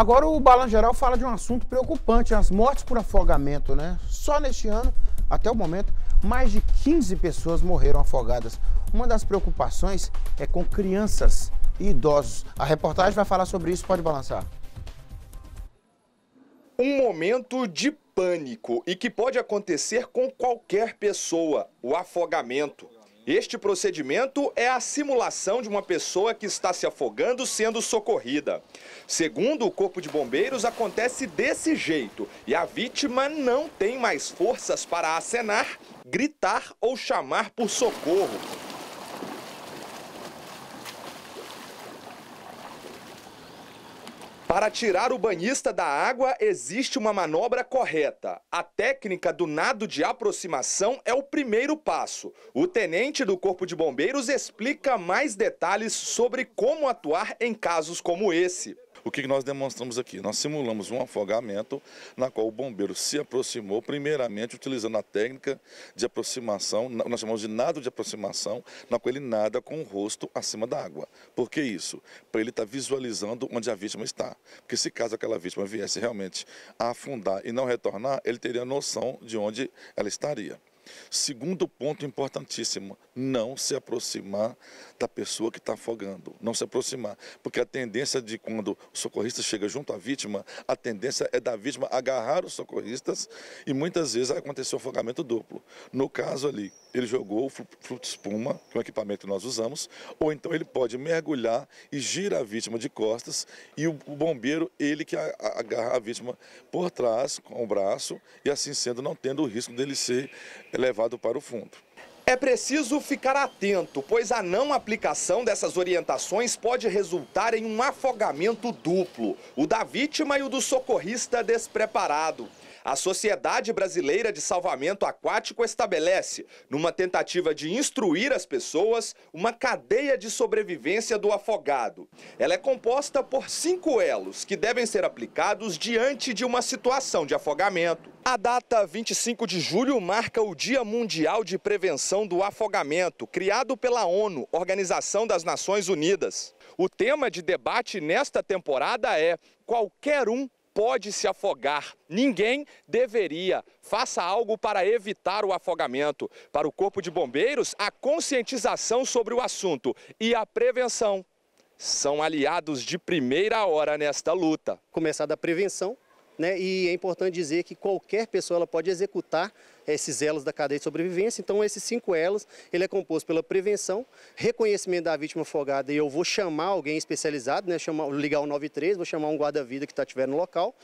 Agora o Balanço Geral fala de um assunto preocupante, as mortes por afogamento, né? Só neste ano, até o momento, mais de 15 pessoas morreram afogadas. Uma das preocupações é com crianças e idosos. A reportagem vai falar sobre isso, pode balançar. Um momento de pânico e que pode acontecer com qualquer pessoa, o afogamento. Este procedimento é a simulação de uma pessoa que está se afogando sendo socorrida. Segundo o Corpo de Bombeiros, acontece desse jeito e a vítima não tem mais forças para acenar, gritar ou chamar por socorro. Para tirar o banhista da água, existe uma manobra correta. A técnica do nado de aproximação é o primeiro passo. O tenente do Corpo de Bombeiros explica mais detalhes sobre como atuar em casos como esse. O que nós demonstramos aqui? Nós simulamos um afogamento na qual o bombeiro se aproximou, primeiramente utilizando a técnica de aproximação, nós chamamos de nado de aproximação, na qual ele nada com o rosto acima da água. Por que isso? Para ele estar tá visualizando onde a vítima está. Porque se caso aquela vítima viesse realmente a afundar e não retornar, ele teria noção de onde ela estaria. Segundo ponto importantíssimo, não se aproximar da pessoa que está afogando, não se aproximar, porque a tendência de quando o socorrista chega junto à vítima, a tendência é da vítima agarrar os socorristas e muitas vezes aconteceu afogamento duplo. No caso ali, ele jogou o fluxo espuma, que é um equipamento que nós usamos, ou então ele pode mergulhar e gira a vítima de costas e o bombeiro, ele que agarra a vítima por trás com o braço e assim sendo não tendo o risco dele ser levado para o fundo. É preciso ficar atento, pois a não aplicação dessas orientações pode resultar em um afogamento duplo, o da vítima e o do socorrista despreparado. A Sociedade Brasileira de Salvamento Aquático estabelece, numa tentativa de instruir as pessoas, uma cadeia de sobrevivência do afogado. Ela é composta por cinco elos que devem ser aplicados diante de uma situação de afogamento. A data 25 de julho marca o Dia Mundial de Prevenção do Afogamento, criado pela ONU, Organização das Nações Unidas. O tema de debate nesta temporada é Qualquer um pode se afogar. Ninguém deveria. Faça algo para evitar o afogamento. Para o Corpo de Bombeiros, a conscientização sobre o assunto e a prevenção são aliados de primeira hora nesta luta. Começar da prevenção, né? E é importante dizer que qualquer pessoa ela pode executar é esses elos da cadeia de sobrevivência. Então, esses cinco elos, ele é composto pela prevenção, reconhecimento da vítima afogada, e eu vou chamar alguém especializado, né, chamar, ligar o 93, vou chamar um guarda-vida que estiver tá tiver no local,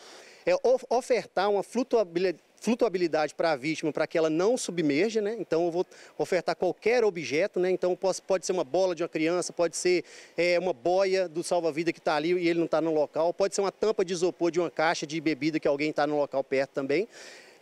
é ofertar uma flutuabilidade flutuabilidade para a vítima, para que ela não submerja, né? Então eu vou ofertar qualquer objeto, né? Então posso, pode ser uma bola de uma criança, pode ser é, uma boia do salva-vida que está ali e ele não está no local, pode ser uma tampa de isopor de uma caixa de bebida que alguém está no local perto também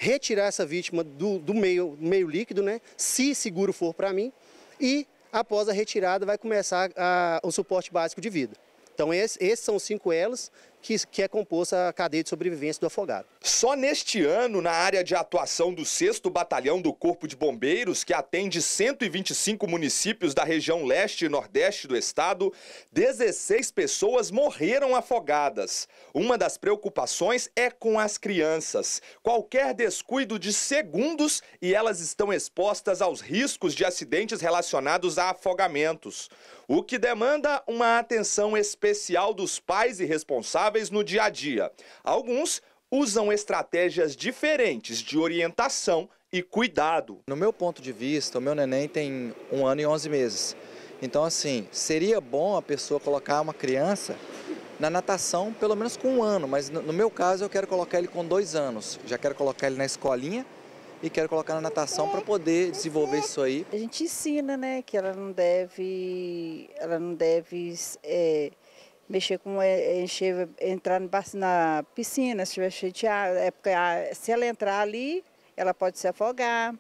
retirar essa vítima do, do meio, meio líquido, né? se seguro for para mim, e após a retirada vai começar a, o suporte básico de vida. Então, esses, esses são os cinco elos que, que é composta a cadeia de sobrevivência do afogado. Só neste ano, na área de atuação do 6 Batalhão do Corpo de Bombeiros, que atende 125 municípios da região leste e nordeste do estado, 16 pessoas morreram afogadas. Uma das preocupações é com as crianças. Qualquer descuido de segundos e elas estão expostas aos riscos de acidentes relacionados a afogamentos. O que demanda uma atenção especial dos pais e responsáveis saudáveis no dia a dia. Alguns usam estratégias diferentes de orientação e cuidado. No meu ponto de vista, o meu neném tem um ano e onze meses. Então, assim, seria bom a pessoa colocar uma criança na natação pelo menos com um ano, mas no meu caso eu quero colocar ele com dois anos. Já quero colocar ele na escolinha e quero colocar na natação para poder desenvolver isso aí. A gente ensina, né, que ela não deve, ela não deve é, mexer com é, é, encher, entrar no, na piscina, se estiver cheio de água, é porque ah, se ela entrar ali, ela pode se afogar.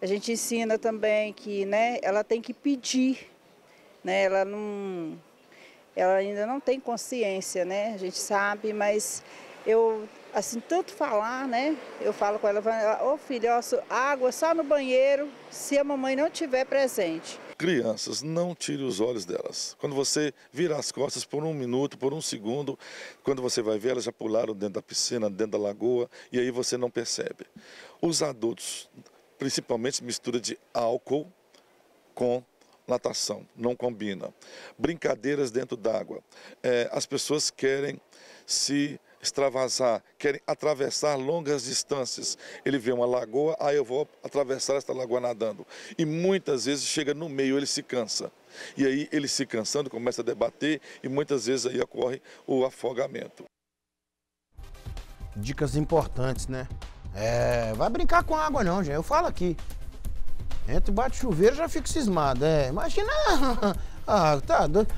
A gente ensina também que né, ela tem que pedir, né, ela, não, ela ainda não tem consciência, né, a gente sabe, mas eu, assim, tanto falar, né, eu falo com ela, ô oh, filho, ó, água só no banheiro se a mamãe não tiver presente. Crianças, não tire os olhos delas. Quando você vira as costas por um minuto, por um segundo, quando você vai ver, elas já pularam dentro da piscina, dentro da lagoa, e aí você não percebe. Os adultos, principalmente mistura de álcool com natação, não combina. Brincadeiras dentro d'água. É, as pessoas querem se extravasar, querem atravessar longas distâncias. Ele vê uma lagoa, aí eu vou atravessar esta lagoa nadando. E muitas vezes chega no meio, ele se cansa. E aí ele se cansando começa a debater e muitas vezes aí ocorre o afogamento. Dicas importantes, né? É, vai brincar com água não, gente. Eu falo aqui. Entra e bate chuveiro, já fico cismado. É, imagina. Ah, tá doido.